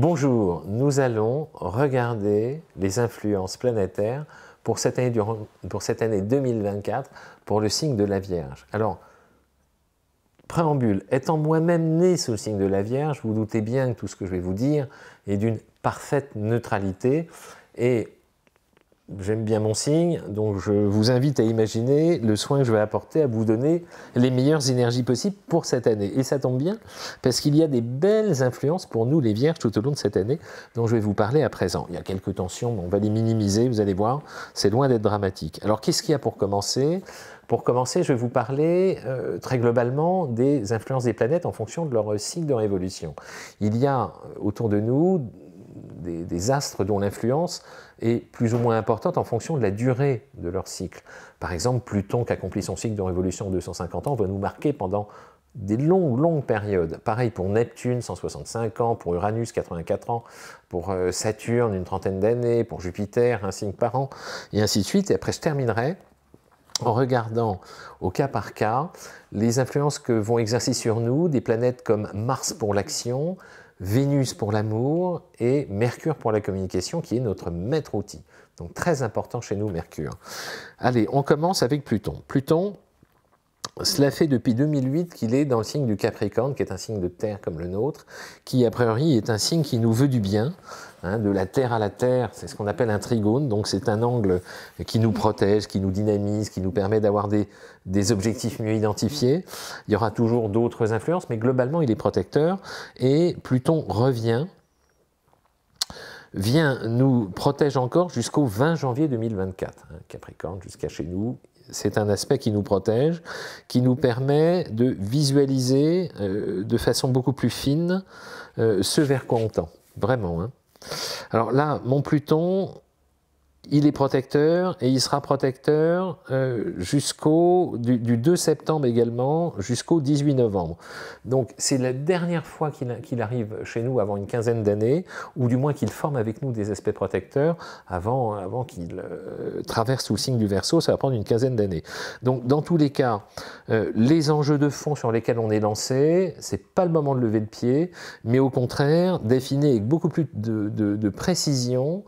Bonjour, nous allons regarder les influences planétaires pour cette, année, 2024 pour le signe de la Vierge. Alors, préambule, étant moi-même né sous le signe de la Vierge, vous doutez bien que tout ce que je vais vous dire est d'une parfaite neutralité et j'aime bien mon signe, donc je vous invite à imaginer le soin que je vais apporter à vous donner les meilleures énergies possibles pour cette année. Et ça tombe bien, parce qu'il y a des belles influences pour nous les Vierges tout au long de cette année, dont je vais vous parler à présent. Il y a quelques tensions, mais on va les minimiser, vous allez voir, c'est loin d'être dramatique. Alors qu'est-ce qu'il y a pour commencer pour commencer, je vais vous parler euh, très globalement des influences des planètes en fonction de leur cycle de révolution. Il y a autour de nous des, astres dont l'influence est plus ou moins importante en fonction de la durée de leur cycle. Par exemple, Pluton qui accomplit son cycle de révolution en 250 ans va nous marquer pendant des longues, longues périodes. Pareil pour Neptune, 165 ans, pour Uranus, 84 ans, pour euh, Saturne, une trentaine d'années, pour Jupiter, un signe par an, et ainsi de suite. Et après, je terminerai en regardant au cas par cas les influences que vont exercer sur nous des planètes comme Mars pour l'action, Vénus pour l'amour et Mercure pour la communication, qui est notre maître outil. Donc très important chez nous, Mercure. Allez, on commence avec Pluton. Pluton, cela fait depuis 2008 qu'il est dans le signe du Capricorne, qui est un signe de terre comme le nôtre, qui a priori est un signe qui nous veut du bien, hein, de la terre à la terre, c'est ce qu'on appelle un trigone, donc c'est un angle qui nous protège, qui nous dynamise, qui nous permet d'avoir des, des objectifs mieux identifiés. Il y aura toujours d'autres influences, mais globalement il est protecteur, et Pluton revient, vient nous protège encore jusqu'au 20 janvier 2024. Hein, Capricorne jusqu'à chez nous, c'est un aspect qui nous protège, qui nous permet de visualiser euh, de façon beaucoup plus fine euh, ce vers quoi on tend, vraiment. Hein. Alors là, mon Pluton, il est protecteur et il sera protecteur euh, jusqu'au du, 2 septembre également jusqu'au 18 novembre. Donc c'est la dernière fois qu'il arrive chez nous avant une quinzaine d'années, ou du moins qu'il forme avec nous des aspects protecteurs avant, qu'il euh, traverse sous le signe du verso, ça va prendre une quinzaine d'années. Donc dans tous les cas, euh, les enjeux de fond sur lesquels on est lancé, c'est pas le moment de lever le pied, mais au contraire, définir avec beaucoup plus de précision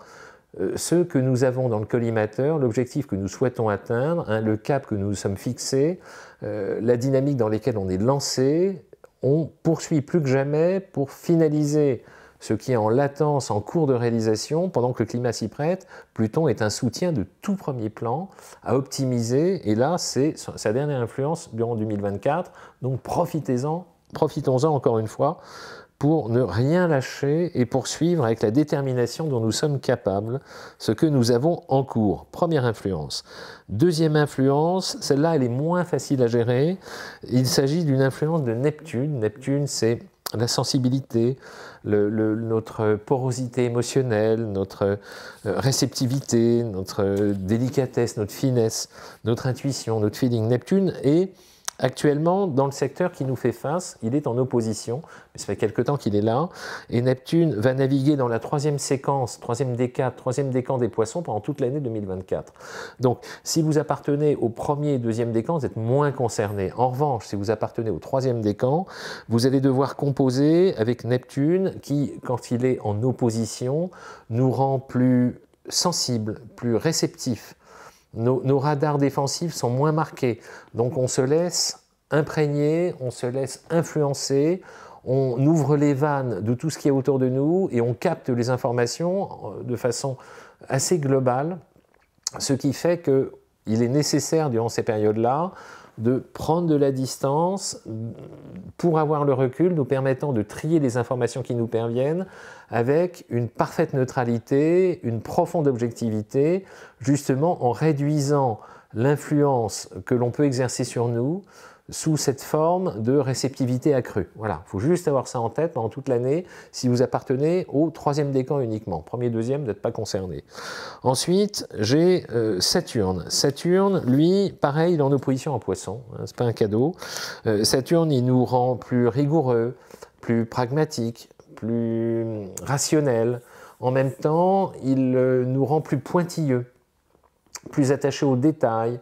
euh, ce que nous avons dans le collimateur, l'objectif que nous souhaitons atteindre, hein, le cap que nous nous sommes fixés, euh, la dynamique dans laquelle on est lancé, on poursuit plus que jamais pour finaliser ce qui est en latence, en cours de réalisation, pendant que le climat s'y prête, Pluton est un soutien de tout premier plan à optimiser, et là, c'est sa dernière influence durant 2024, donc profitez-en, profitons-en encore une fois pour ne rien lâcher et poursuivre avec la détermination dont nous sommes capables ce que nous avons en cours. Première influence. Deuxième influence, celle-là elle est moins facile à gérer. Il s'agit d'une influence de Neptune. Neptune c'est la sensibilité, notre porosité émotionnelle, notre euh, réceptivité, notre délicatesse, notre finesse, notre intuition, notre feeling. Neptune et... Actuellement, dans le secteur qui nous fait face, il est en opposition, mais ça fait quelque temps qu'il est là, et Neptune va naviguer dans la troisième séquence, troisième décan, troisième décan des poissons pendant toute l'année 2024. Donc, si vous appartenez au premier et deuxième décan, vous êtes moins concerné. En revanche, si vous appartenez au troisième décan, vous allez devoir composer avec Neptune qui, quand il est en opposition, nous rend plus sensible, plus réceptif nos, radars défensifs sont moins marqués. Donc on se laisse imprégner, on se laisse influencer, on ouvre les vannes de tout ce qui est autour de nous et on capte les informations euh, de façon assez globale, ce qui fait qu'il est nécessaire durant ces périodes-là de prendre de la distance pour avoir le recul, nous permettant de trier les informations qui nous perviennent avec une parfaite neutralité, une profonde objectivité, justement en réduisant l'influence que l'on peut exercer sur nous sous cette forme de réceptivité accrue. Voilà, il faut juste avoir ça en tête pendant toute l'année si vous appartenez au troisième décan uniquement. Premier, deuxième, n'êtes pas concerné. Ensuite, j'ai euh, Saturne. Saturne, lui, pareil, il est en opposition en poisson, Ce hein, c'est pas un cadeau. Euh, Saturne, il nous rend plus rigoureux, plus pragmatique, plus hum, rationnel. En même temps, il euh, nous rend plus pointilleux, plus attachés aux détails,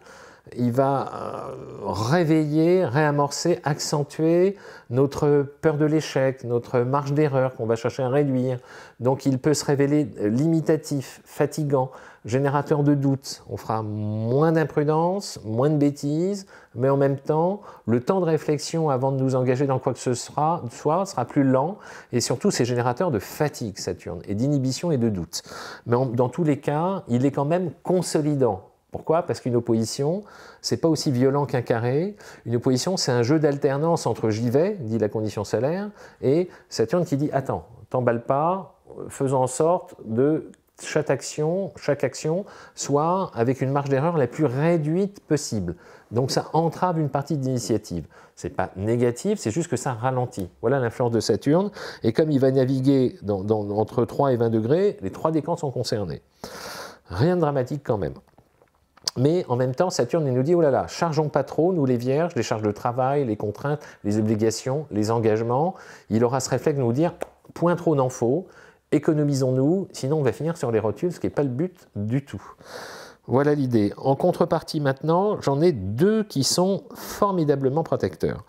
il va euh, réveiller, réamorcer, accentuer notre peur de l'échec, notre marge d'erreur qu'on va chercher à réduire. Donc il peut se révéler limitatif, fatigant, générateur de doutes. On fera moins d'imprudence, moins de bêtises, mais en même temps, le temps de réflexion avant de nous engager dans quoi que ce soit sera, plus lent et surtout c'est générateur de fatigue, Saturne, et d'inhibition et de doute. Mais dans tous les cas, il est quand même consolidant pourquoi Parce qu'une opposition, c'est pas aussi violent qu'un carré. Une opposition, c'est un jeu d'alternance entre j'y vais, dit la condition solaire, et Saturne qui dit attends, t'emballe pas, faisons en sorte de chaque action, chaque action soit avec une marge d'erreur la plus réduite possible. Donc ça entrave une partie de l'initiative. n'est pas négatif, c'est juste que ça ralentit. Voilà l'influence de Saturne. Et comme il va naviguer entre 3 et 20 degrés, les trois décans sont concernés. Rien de dramatique quand même. Mais en même temps, Saturne nous dit, oh là là, chargeons pas trop, nous les vierges, les charges de travail, les contraintes, les obligations, les engagements. Il aura ce réflexe de nous dire, point trop n'en faut, économisons-nous, sinon on va finir sur les rotules, ce qui n'est pas le but du tout. Voilà l'idée. En contrepartie maintenant, j'en ai deux qui sont formidablement protecteurs.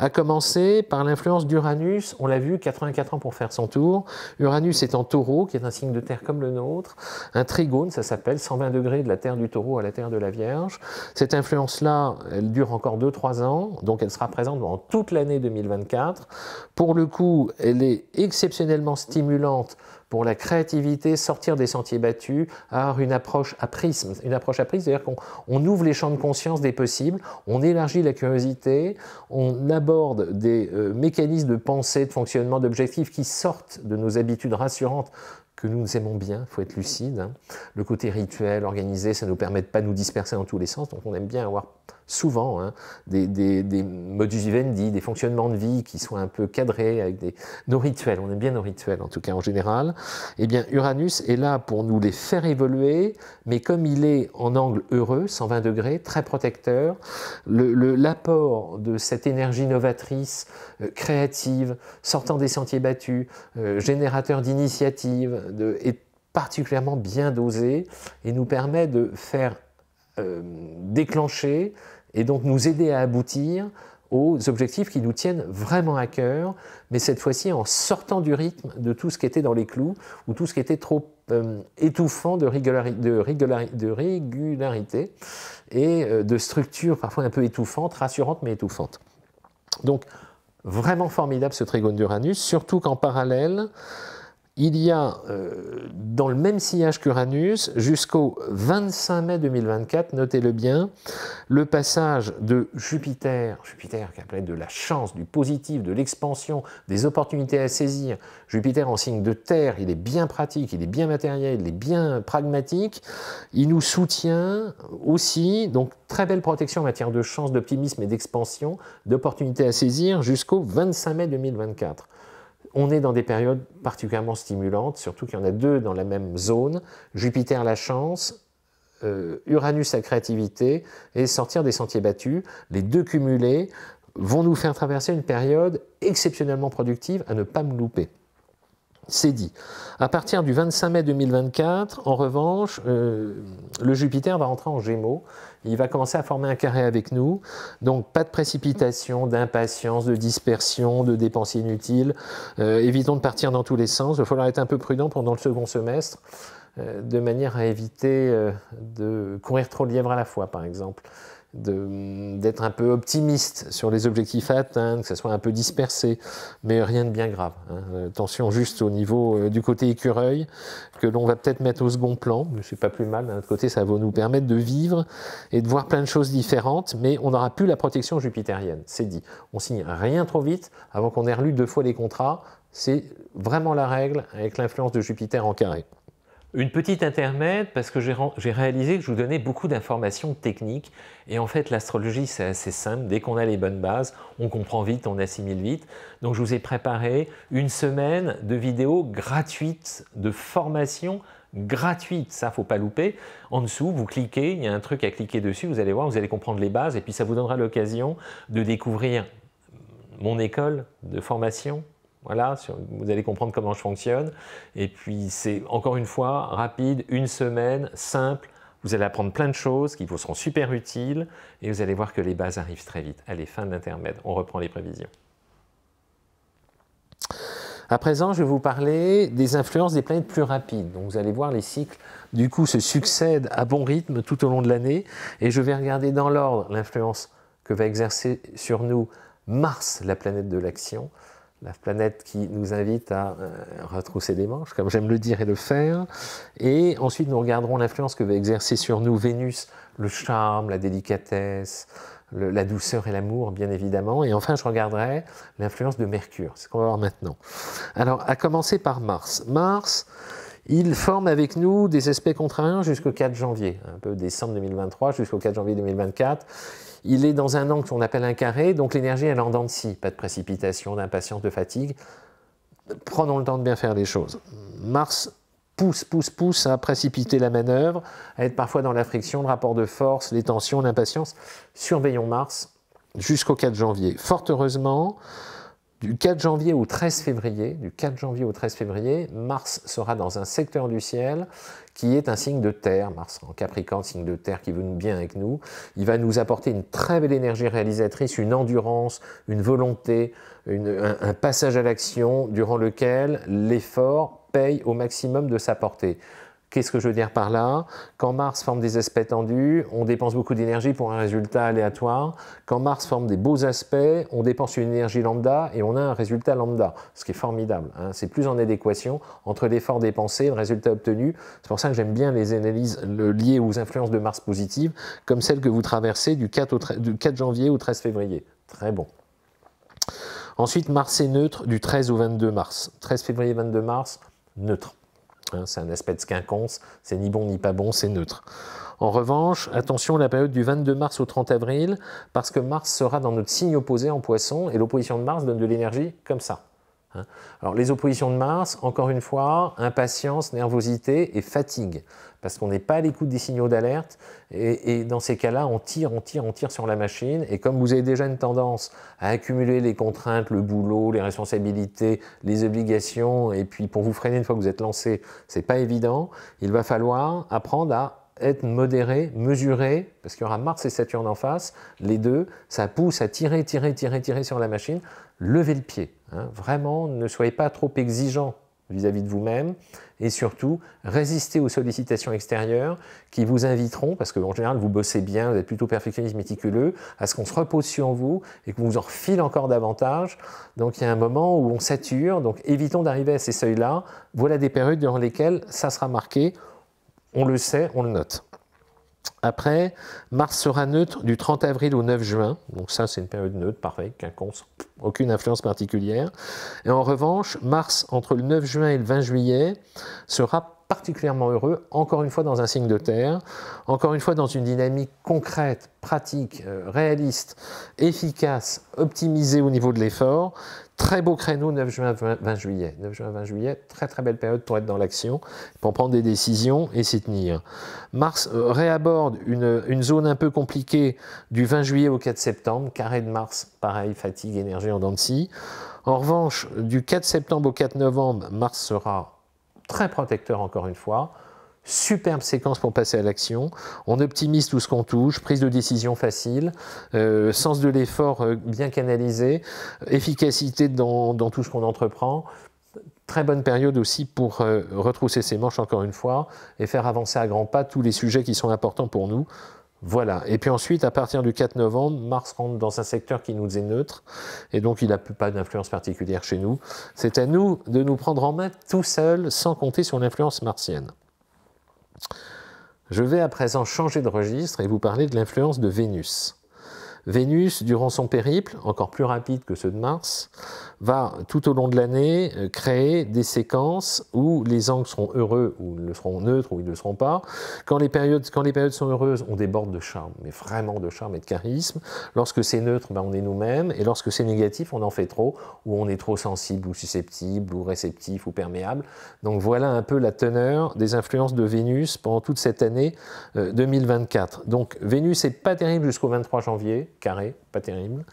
À commencer par l'influence d'Uranus, on l'a vu, 84 ans pour faire son tour. Uranus est en taureau, qui est un signe de terre comme le nôtre. Un trigone, ça s'appelle, 120 degrés de la terre du taureau à la terre de la Vierge. Cette influence-là, elle dure encore 2-3 ans, donc elle sera présente dans toute l'année 2024. Pour le coup, elle est exceptionnellement stimulante pour la créativité, sortir des sentiers battus, avoir une approche à prisme. Une approche à prisme, c'est-à-dire qu'on ouvre les champs de conscience des possibles, on élargit la curiosité, on aborde des euh, mécanismes de pensée, de fonctionnement, d'objectifs qui sortent de nos habitudes rassurantes que nous aimons bien, il faut être lucide. Hein. Le côté rituel, organisé, ça nous permet de pas nous disperser dans tous les sens, donc on aime bien avoir souvent hein, des, modus vivendi, des fonctionnements de vie qui soient un peu cadrés avec des, nos rituels. On aime bien nos rituels, en tout cas en général. et eh bien, Uranus est là pour nous les faire évoluer, mais comme il est en angle heureux, 120 degrés, très protecteur, l'apport de cette énergie novatrice, euh, créative, sortant des sentiers battus, euh, générateur d'initiative, est particulièrement bien dosé et nous permet de faire euh, déclencher et donc nous aider à aboutir aux objectifs qui nous tiennent vraiment à cœur, mais cette fois-ci en sortant du rythme de tout ce qui était dans les clous ou tout ce qui était trop euh, étouffant de, régularité et euh, de structure parfois un peu étouffante, rassurante mais étouffante. Donc vraiment formidable ce trigone d'Uranus, surtout qu'en parallèle, il y a, euh, dans le même sillage qu'Uranus, jusqu'au 25 mai 2024, notez-le bien, le passage de Jupiter, Jupiter qui appelait de la chance, du positif, de l'expansion, des opportunités à saisir, Jupiter en signe de terre, il est bien pratique, il est bien matériel, il est bien pragmatique, il nous soutient aussi, donc très belle protection en matière de chance, d'optimisme et d'expansion, d'opportunités à saisir jusqu'au 25 mai 2024 on est dans des périodes particulièrement stimulantes, surtout qu'il y en a deux dans la même zone, Jupiter la chance, euh, Uranus la créativité, et sortir des sentiers battus, les deux cumulés, vont nous faire traverser une période exceptionnellement productive à ne pas me louper. C'est dit. À partir du 25 mai 2024, en revanche, euh, le Jupiter va rentrer en Gémeaux. Il va commencer à former un carré avec nous. Donc, pas de précipitation, d'impatience, de dispersion, de dépenses inutiles. Euh, évitons de partir dans tous les sens. Il va falloir être un peu prudent pendant le second semestre, euh, de manière à éviter de courir trop de lièvres à la fois, par exemple d'être un peu optimiste sur les objectifs atteints que ça soit un peu dispersé, mais rien de bien grave. Hein. Euh, Tension juste au niveau euh, du côté écureuil, que l'on va peut-être mettre au second plan, mais suis pas plus mal, d'un hein. autre côté ça va nous permettre de vivre et de voir plein de choses différentes, mais on n'aura plus la protection jupitérienne, c'est dit. On signe rien trop vite avant qu'on ait relu deux fois les contrats, c'est vraiment la règle avec l'influence de Jupiter en carré. Une petite intermède parce que j'ai réalisé que je vous donnais beaucoup d'informations techniques et en fait l'astrologie c'est assez simple, dès qu'on a les bonnes bases, on comprend vite, on assimile vite. Donc je vous ai préparé une semaine de vidéos gratuites, de formation gratuite, ça faut pas louper. En dessous, vous cliquez, il y a un truc à cliquer dessus, vous allez voir, vous allez comprendre les bases et puis ça vous donnera l'occasion de découvrir mon école de formation voilà, vous allez comprendre comment je fonctionne. Et puis c'est encore une fois rapide, une semaine, simple. Vous allez apprendre plein de choses qui vous seront super utiles et vous allez voir que les bases arrivent très vite. Allez, fin de l'intermède, on reprend les prévisions. À présent, je vais vous parler des influences des planètes plus rapides. Donc, vous allez voir, les cycles, du coup, se succèdent à bon rythme tout au long de l'année. Et je vais regarder dans l'ordre l'influence que va exercer sur nous Mars, la planète de l'action, la planète qui nous invite à euh, retrousser les manches, comme j'aime le dire et le faire. Et ensuite, nous regarderons l'influence que va exercer sur nous Vénus, le charme, la délicatesse, la douceur et l'amour, bien évidemment. Et enfin, je regarderai l'influence de Mercure, ce qu'on va voir maintenant. Alors, à commencer par Mars. Mars, il forme avec nous des aspects contraints jusqu'au 4 janvier, un peu décembre 2023 jusqu'au 4 janvier 2024. Il est dans un angle qu'on appelle un carré, donc l'énergie elle est en dents de scie, pas de précipitation, d'impatience, de fatigue. Prenons le temps de bien faire les choses. Mars pousse, pousse, pousse à précipiter la manœuvre, à être parfois dans la friction, le rapport de force, les tensions, l'impatience. Surveillons Mars jusqu'au 4 janvier. Fort heureusement, du 4 janvier au 13 février, du 4 janvier au 13 février, Mars sera dans un secteur du ciel qui est un signe de terre. Mars en Capricorne, signe de terre qui veut bien avec nous. Il va nous apporter une très belle énergie réalisatrice, une endurance, une volonté, un passage à l'action durant lequel l'effort paye au maximum de sa portée. Qu'est-ce que je veux dire par là Quand Mars forme des aspects tendus, on dépense beaucoup d'énergie pour un résultat aléatoire. Quand Mars forme des beaux aspects, on dépense une énergie lambda et on a un résultat lambda, ce qui est formidable. Hein. C'est plus en adéquation entre l'effort dépensé et le résultat obtenu. C'est pour ça que j'aime bien les analyses liées aux influences de Mars positives, comme celle que vous traversez du 4, au du 4 janvier au 13 février. Très bon. Ensuite, Mars est neutre du 13 au 22 mars. 13 février, 22 mars, neutre. Hein, c'est un aspect de squinconce c'est ni bon ni pas bon, c'est neutre. En revanche, attention à la période du 22 mars au 30 avril, parce que Mars sera dans notre signe opposé en poisson, et l'opposition de Mars donne de l'énergie comme ça. Hein. Alors les oppositions de Mars, encore une fois, impatience, nervosité et fatigue, parce qu'on n'est pas à l'écoute des signaux d'alerte, et, dans ces cas-là, on tire, on tire, on tire sur la machine, et comme vous avez déjà une tendance à accumuler les contraintes, le boulot, les responsabilités, les obligations, et puis pour vous freiner une fois que vous êtes lancé, c'est pas évident, il va falloir apprendre à être modéré, mesuré, parce qu'il y aura Mars et Saturne en face, les deux, ça pousse à tirer, tirer, tirer, tirer sur la machine, lever le pied Hein. vraiment, ne soyez pas trop exigeant vis-à-vis de vous-même et surtout résistez aux sollicitations extérieures qui vous inviteront, parce qu'en général vous bossez bien, vous êtes plutôt perfectionniste méticuleux, à ce qu'on se repose sur vous et qu'on vous en refile encore davantage. Donc il y a un moment où on sature, donc évitons d'arriver à ces seuils-là. Voilà des périodes durant lesquelles ça sera marqué, on le sait, on le note. Après, Mars sera neutre du 30 avril au 9 juin. Donc ça, c'est une période neutre, parfait, quinconce, aucune influence particulière. Et en revanche, Mars, entre le 9 juin et le 20 juillet, sera particulièrement heureux, encore une fois dans un signe de terre, encore une fois dans une dynamique concrète, pratique, euh, réaliste, efficace, optimisée au niveau de l'effort, Très beau créneau 9 juin 20, juillet. 9 juin 20 juillet, très très belle période pour être dans l'action, pour prendre des décisions et s'y tenir. Mars euh, réaborde une, une, zone un peu compliquée du 20 juillet au 4 septembre, carré de Mars, pareil, fatigue, énergie en dents de scie. En revanche, du 4 septembre au 4 novembre, Mars sera très protecteur encore une fois. Superbe séquence pour passer à l'action. On optimise tout ce qu'on touche, prise de décision facile, euh, sens de l'effort euh, bien canalisé, efficacité dans, tout ce qu'on entreprend. Très bonne période aussi pour euh, retrousser ses manches encore une fois et faire avancer à grands pas tous les sujets qui sont importants pour nous. Voilà. Et puis ensuite, à partir du 4 novembre, Mars rentre dans un secteur qui nous est neutre et donc il n'a pas d'influence particulière chez nous. C'est à nous de nous prendre en main tout seul sans compter sur l'influence martienne. Je vais à présent changer de registre et vous parler de l'influence de Vénus. Vénus, durant son périple, encore plus rapide que ceux de Mars, va tout au long de l'année euh, créer des séquences où les angles seront heureux ou le seront neutres ou ils ne le seront pas. Quand les, périodes, sont heureuses, on déborde de charme, mais vraiment de charme et de charisme. Lorsque c'est neutre, ben, on est nous-mêmes. Et lorsque c'est négatif, on en fait trop, ou on est trop sensible ou susceptible ou réceptif ou perméable. Donc voilà un peu la teneur des influences de Vénus pendant toute cette année 2024. Euh, Donc Vénus n'est pas terrible jusqu'au 23 janvier carré, pas terrible.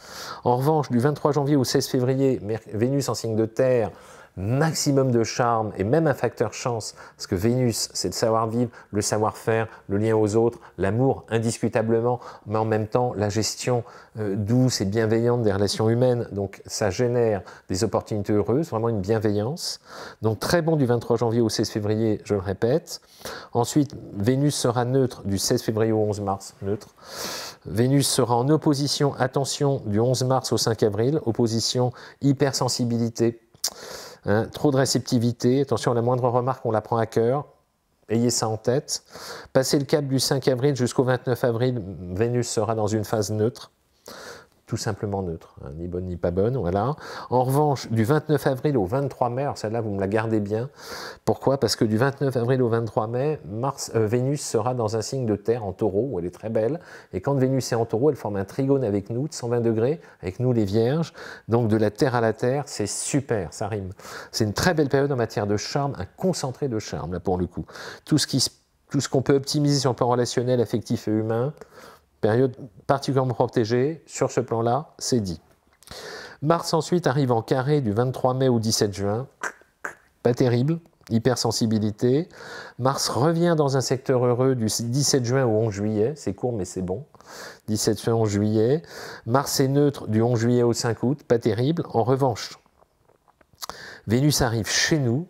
En revanche, du 23 janvier au 16 février, Vénus en signe de terre maximum de charme et même un facteur chance, parce que Vénus, c'est le savoir-vivre, le savoir-faire, le lien aux autres, l'amour, indiscutablement, mais en même temps, la gestion euh, douce et bienveillante des relations humaines. Donc, ça génère des opportunités heureuses, vraiment une bienveillance. Donc, très bon du 23 janvier au 16 février, je le répète. Ensuite, Vénus sera neutre du 16 février au 11 mars, neutre. Vénus sera en opposition, attention, du 11 mars au 5 avril, opposition hypersensibilité. Hein, trop de réceptivité, attention la moindre remarque, on la prend à cœur. Ayez ça en tête. passer le cap du 5 avril jusqu'au 29 avril, Vénus sera dans une phase neutre tout simplement neutre, hein, ni bonne ni pas bonne, voilà. En revanche, du 29 avril au 23 mai, alors celle-là vous me la gardez bien, pourquoi Parce que du 29 avril au 23 mai, Mars, euh, Vénus sera dans un signe de terre en taureau, où elle est très belle, et quand Vénus est en taureau, elle forme un trigone avec nous, de 120 degrés, avec nous les vierges, donc de la terre à la terre, c'est super, ça rime. C'est une très belle période en matière de charme, un concentré de charme, là pour le coup. tout ce qu'on peut optimiser sur le plan relationnel, affectif et humain, période particulièrement protégée sur ce plan-là, c'est dit. Mars ensuite arrive en carré du 23 mai au 17 juin, pas terrible, hypersensibilité. Mars revient dans un secteur heureux du 17 juin au 11 juillet, c'est court mais c'est bon. 17 juin, 11 juillet. Mars est neutre du 11 juillet au 5 août, pas terrible. En revanche, Vénus arrive chez nous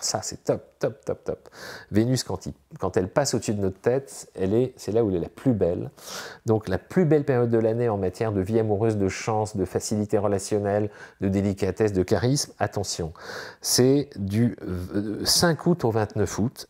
ça, c'est top, top, top, top. Vénus, quand, elle passe au-dessus de notre tête, elle est, c'est là où elle est la plus belle. Donc la plus belle période de l'année en matière de vie amoureuse, de chance, de facilité relationnelle, de délicatesse, de charisme. Attention, c'est du 5 euh, août au 29 août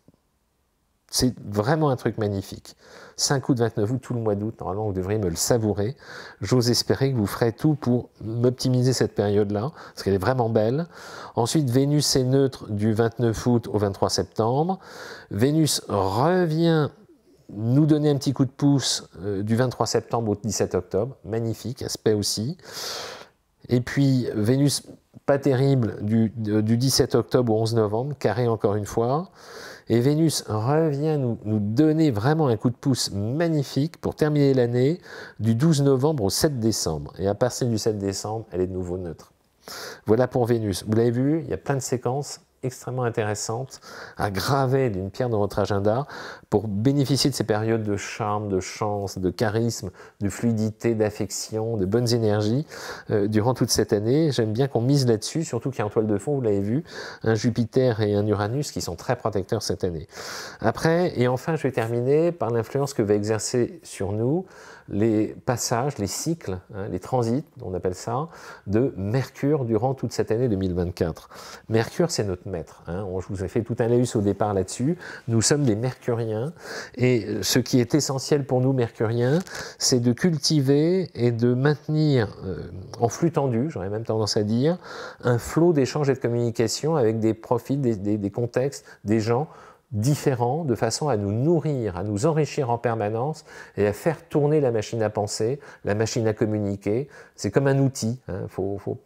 c'est vraiment un truc magnifique. 5 août, 29 août, tout le mois d'août, normalement, vous devriez me le savourer. J'ose espérer que vous ferez tout pour m'optimiser cette période-là, parce qu'elle est vraiment belle. Ensuite, Vénus est neutre du 29 août au 23 septembre. Vénus revient nous donner un petit coup de pouce euh, du 23 septembre au 17 octobre. Magnifique, aspect aussi. Et puis, Vénus, pas terrible, du 17 euh, octobre au 11 novembre, carré encore une fois. Et Vénus revient nous, donner vraiment un coup de pouce magnifique pour terminer l'année du 12 novembre au 7 décembre. Et à partir du 7 décembre, elle est de nouveau neutre. Voilà pour Vénus. Vous l'avez vu, il y a plein de séquences extrêmement intéressante à graver d'une pierre dans votre agenda pour bénéficier de ces périodes de charme, de chance, de charisme, de fluidité, d'affection, de bonnes énergies euh, durant toute cette année. J'aime bien qu'on mise là-dessus, surtout qu'il y a en toile de fond, vous l'avez vu, un Jupiter et un Uranus qui sont très protecteurs cette année. Après, et enfin, je vais terminer par l'influence que va exercer sur nous les passages, les cycles, hein, les transits, on appelle ça, de Mercure durant toute cette année 2024. Mercure, c'est notre maître. Hein. je vous ai fait tout un laïus au départ là-dessus. Nous sommes des mercuriens et ce qui est essentiel pour nous, mercuriens, c'est de cultiver et de maintenir euh, en flux tendu, j'aurais même tendance à dire, un flot d'échanges et de communication avec des profils, des, des contextes, des gens différents, de façon à nous nourrir, à nous enrichir en permanence et à faire tourner la machine à penser, la machine à communiquer. C'est comme un outil. Il hein. ne faut, faut,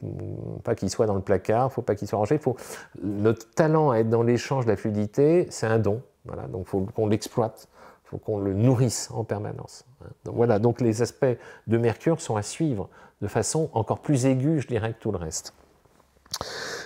pas qu'il soit dans le placard, faut pas qu'il soit rangé. Faut... Notre talent à être dans l'échange, la fluidité, c'est un don. Voilà, donc faut qu'on l'exploite, faut qu'on le nourrisse en permanence. Hein. Donc, voilà, donc les aspects de Mercure sont à suivre de façon encore plus aiguë, je dirais, que tout le reste.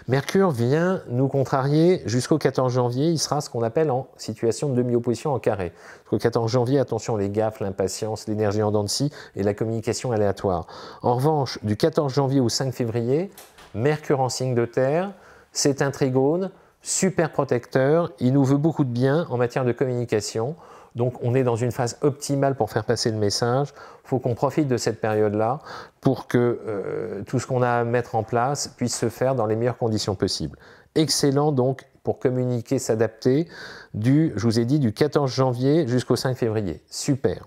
Mercure vient nous contrarier jusqu'au 14 janvier. Il sera ce qu'on appelle en situation de demi-opposition en carré. Jusqu'au 14 janvier, attention les gaffes, l'impatience, l'énergie en dents de scie et la communication aléatoire. En revanche, du 14 janvier au 5 février, Mercure en signe de terre, c'est un trigone, super protecteur, il nous veut beaucoup de bien en matière de communication. Donc on est dans une phase optimale pour faire passer le message. Il faut qu'on profite de cette période-là pour que euh, tout ce qu'on a à mettre en place puisse se faire dans les meilleures conditions possibles. Excellent donc pour communiquer, s'adapter du, je vous ai dit, du 14 janvier jusqu'au 5 février. Super.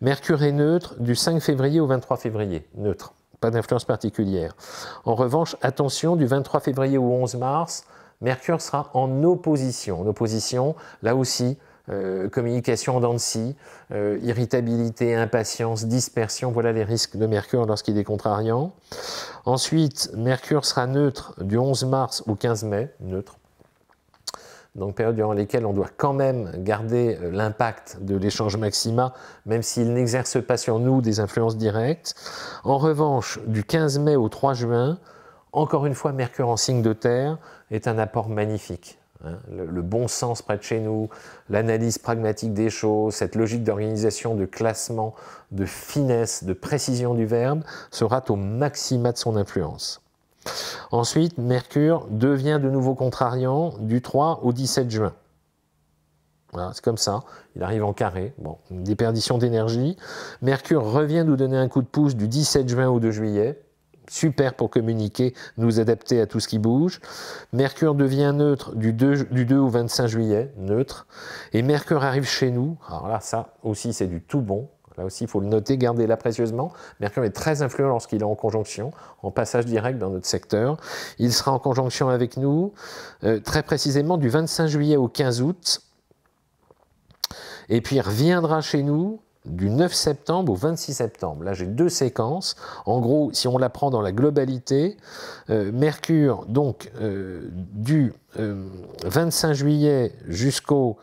Mercure est neutre du 5 février au 23 février. Neutre. Pas d'influence particulière. En revanche, attention, du 23 février au 11 mars, Mercure sera en opposition. En opposition, là aussi, euh, communication en euh, irritabilité, impatience, dispersion, voilà les risques de Mercure lorsqu'il est contrariant. Ensuite, Mercure sera neutre du 11 mars au 15 mai, neutre. Donc période durant lesquelles on doit quand même garder euh, l'impact de l'échange maxima, même s'il n'exerce pas sur nous des influences directes. En revanche, du 15 mai au 3 juin, encore une fois, Mercure en signe de terre est un apport magnifique Hein, le, bon sens près de chez nous, l'analyse pragmatique des choses, cette logique d'organisation, de classement, de finesse, de précision du verbe sera au maxima de son influence. Ensuite, Mercure devient de nouveau contrariant du 3 au 17 juin. c'est comme ça, il arrive en carré, bon, déperdition d'énergie. Mercure revient nous donner un coup de pouce du 17 juin au 2 juillet, super pour communiquer, nous adapter à tout ce qui bouge. Mercure devient neutre du 2, au 25 juillet, neutre. Et Mercure arrive chez nous. Alors là, ça aussi, c'est du tout bon. Là aussi, il faut le noter, garder là précieusement. Mercure est très influent lorsqu'il est en conjonction, en passage direct dans notre secteur. Il sera en conjonction avec nous, euh, très précisément du 25 juillet au 15 août. Et puis il reviendra chez nous du 9 septembre au 26 septembre. Là, j'ai deux séquences. En gros, si on la prend dans la globalité, euh, Mercure, donc euh, du 25 euh, juillet jusqu'au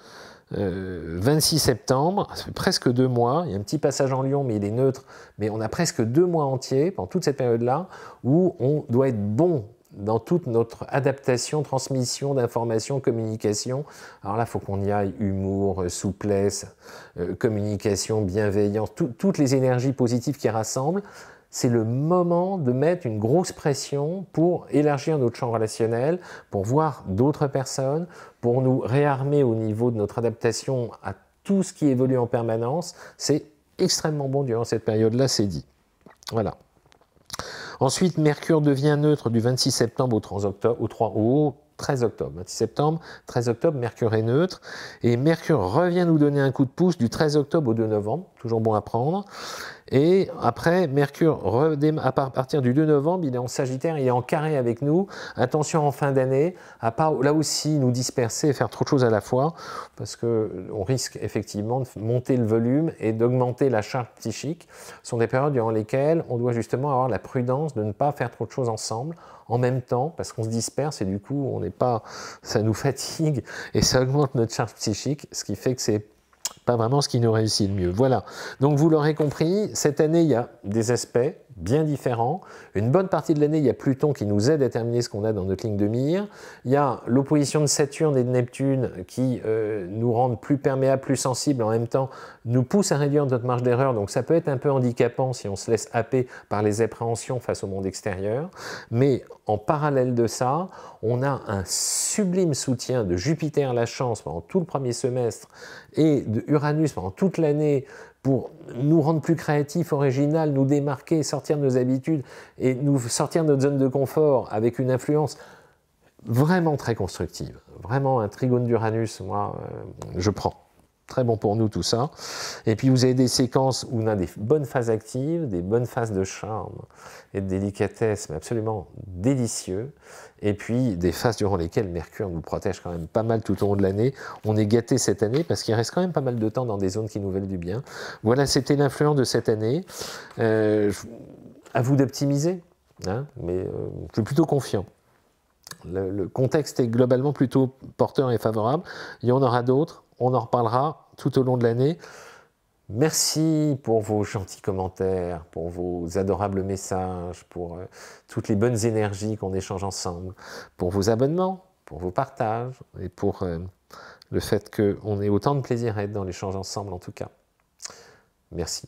26 septembre, ça fait presque deux mois, il y a un petit passage en Lyon, mais il est neutre, mais on a presque deux mois entiers, pendant toute cette période-là, où on doit être bon dans toute notre adaptation, transmission d'informations, communication. Alors là, il faut qu'on y aille humour, euh, souplesse, euh, communication, bienveillance, toutes les énergies positives qui rassemblent. C'est le moment de mettre une grosse pression pour élargir notre champ relationnel, pour voir d'autres personnes, pour nous réarmer au niveau de notre adaptation à tout ce qui évolue en permanence. C'est extrêmement bon durant cette période-là, c'est dit. Voilà. Ensuite, Mercure devient neutre du 26 septembre au 3 octobre, au 3, au 13 octobre. 26 septembre, 13 octobre, Mercure est neutre. Et Mercure revient nous donner un coup de pouce du 13 octobre au 2 novembre toujours bon à prendre. Et après, Mercure, à partir du 2 novembre, il est en Sagittaire, il est en carré avec nous. Attention en fin d'année, à pas, là aussi nous disperser et faire trop de choses à la fois, parce que euh, on risque effectivement de monter le volume et d'augmenter la charge psychique. Ce sont des périodes durant lesquelles on doit justement avoir la prudence de ne pas faire trop de choses ensemble, en même temps, parce qu'on se disperse et du coup, on n'est pas, ça nous fatigue et ça augmente notre charge psychique, ce qui fait que c'est pas vraiment ce qui nous réussit le mieux. Voilà. Donc vous l'aurez compris, cette année, il y a des aspects bien différents. Une bonne partie de l'année, il y a Pluton qui nous aide à terminer ce qu'on a dans notre ligne de mire. Il y a l'opposition de Saturne et de Neptune qui euh, nous rendent plus perméables, plus sensibles, en même temps nous pousse à réduire notre marge d'erreur. Donc ça peut être un peu handicapant si on se laisse happer par les appréhensions face au monde extérieur. Mais en parallèle de ça, on a un sublime soutien de Jupiter la chance pendant tout le premier semestre et de Uranus pendant toute l'année pour nous rendre plus créatifs, original, nous démarquer, sortir de nos habitudes et nous sortir de notre zone de confort avec une influence vraiment très constructive. Vraiment un trigone d'Uranus, moi, euh, je prends. Très bon pour nous tout ça. Et puis vous avez des séquences où on a des bonnes phases actives, des bonnes phases de charme et de délicatesse, mais absolument délicieux. Et puis des phases durant lesquelles Mercure nous protège quand même pas mal tout au long de l'année. On est gâté cette année parce qu'il reste quand même pas mal de temps dans des zones qui nous veulent du bien. Voilà, c'était l'influence de cette année. Euh, à vous d'optimiser, hein, mais euh, je suis plutôt confiant. le, contexte est globalement plutôt porteur et favorable. Il y en aura d'autres. On en reparlera tout au long de l'année. Merci pour vos gentils commentaires, pour vos adorables messages, pour euh, toutes les bonnes énergies qu'on échange ensemble, pour vos abonnements, pour vos partages et pour euh, le fait qu'on ait autant de plaisir à être dans l'échange ensemble en tout cas. Merci